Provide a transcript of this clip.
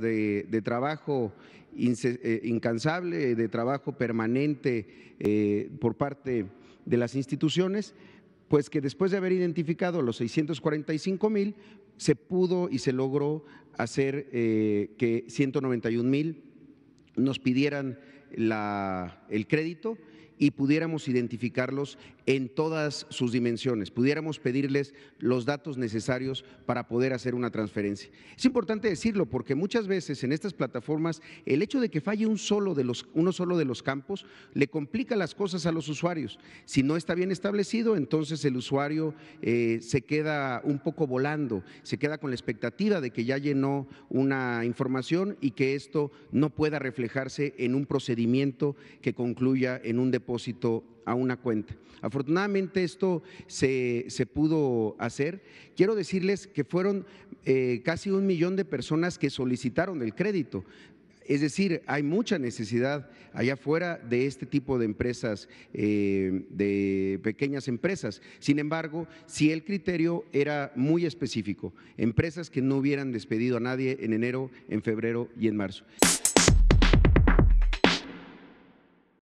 de, trabajo eh, incansable, de trabajo permanente eh, por parte de las instituciones, pues que después de haber identificado los 645 mil, se pudo y se logró hacer eh, que 191 mil nos pidieran el crédito y pudiéramos identificarlos en todas sus dimensiones, pudiéramos pedirles los datos necesarios para poder hacer una transferencia. Es importante decirlo porque muchas veces en estas plataformas el hecho de que falle un solo de los, uno solo de los campos le complica las cosas a los usuarios. Si no está bien establecido, entonces el usuario eh, se queda un poco volando, se queda con la expectativa de que ya llenó una información y que esto no pueda reflejarse en un procedimiento que concluya en un depósito a una cuenta. Afortunadamente esto se, pudo hacer. Quiero decirles que fueron eh, casi un millón de personas que solicitaron el crédito. Es decir, hay mucha necesidad allá afuera de este tipo de empresas, eh, de pequeñas empresas. Sin embargo, si el criterio era muy específico, empresas que no hubieran despedido a nadie en enero, en febrero y en marzo.